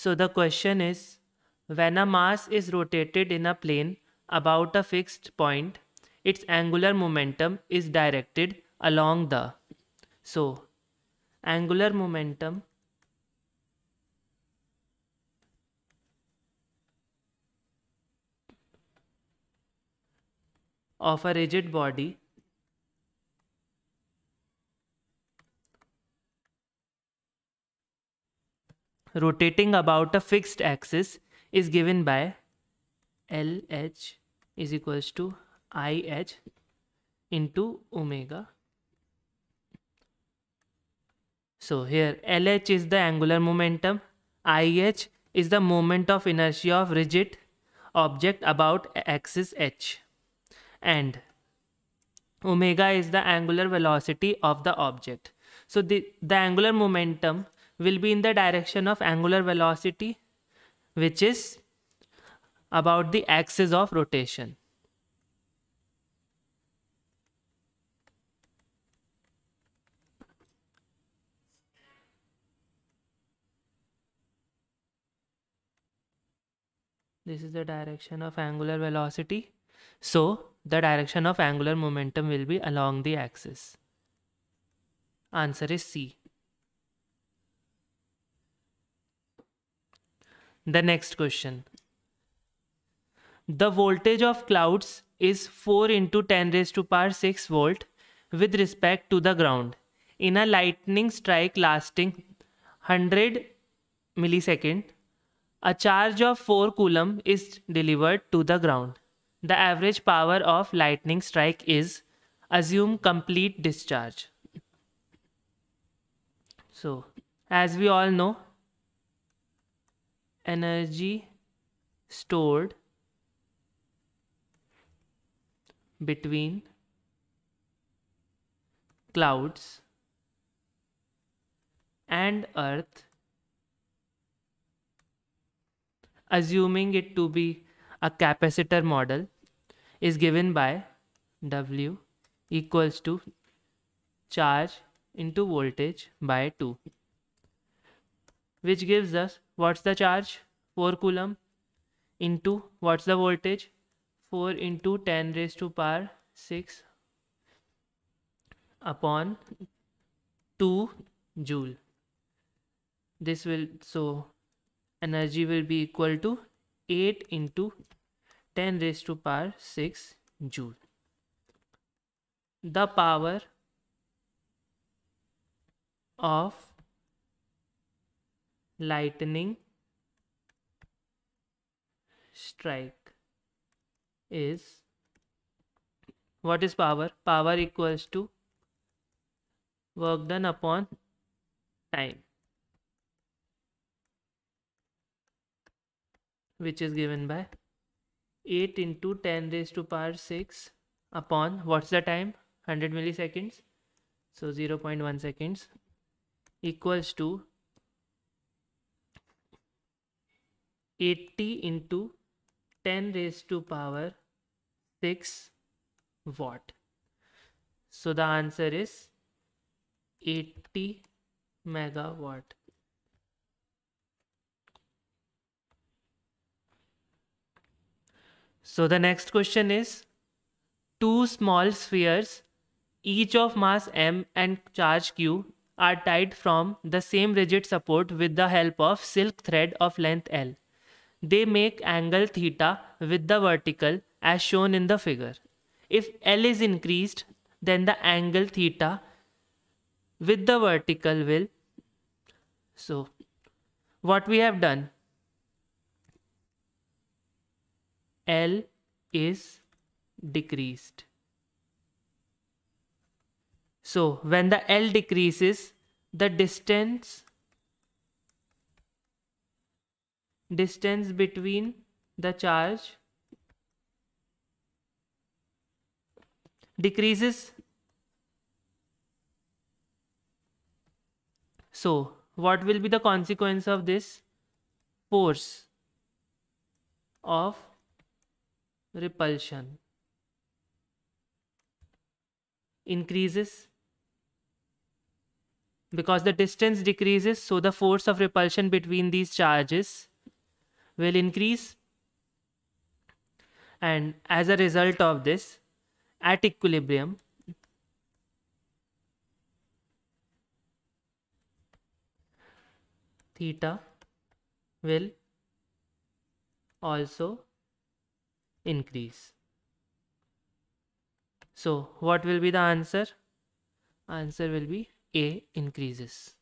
So the question is, when a mass is rotated in a plane about a fixed point, its angular momentum is directed along the. So angular momentum of a rigid body rotating about a fixed axis is given by LH is equals to IH into omega. So here LH is the angular momentum, IH is the moment of inertia of rigid object about axis H and omega is the angular velocity of the object. So the, the angular momentum will be in the direction of angular velocity which is about the axis of rotation. This is the direction of angular velocity. So the direction of angular momentum will be along the axis. Answer is C. The next question. The voltage of clouds is 4 into 10 raised to power 6 volt with respect to the ground in a lightning strike lasting 100 milliseconds, a charge of 4 coulomb is delivered to the ground the average power of lightning strike is assume complete discharge so as we all know energy stored between clouds and earth assuming it to be a capacitor model is given by W equals to charge into voltage by 2 which gives us what's the charge 4 coulomb into what's the voltage 4 into 10 raised to power 6 upon 2 joule this will so energy will be equal to 8 into 10 raised to power 6 joule the power of lightning strike is what is power power equals to work done upon time which is given by 8 into 10 raised to power 6 upon what's the time 100 milliseconds so 0 0.1 seconds equals to 80 into 10 raised to power 6 watt. So the answer is 80 megawatt. So the next question is two small spheres each of mass m and charge q are tied from the same rigid support with the help of silk thread of length l they make angle theta with the vertical as shown in the figure. If L is increased, then the angle theta with the vertical will. So what we have done, L is decreased. So when the L decreases, the distance distance between the charge decreases. So what will be the consequence of this force of repulsion increases because the distance decreases so the force of repulsion between these charges will increase and as a result of this at equilibrium theta will also increase. So what will be the answer? Answer will be A increases.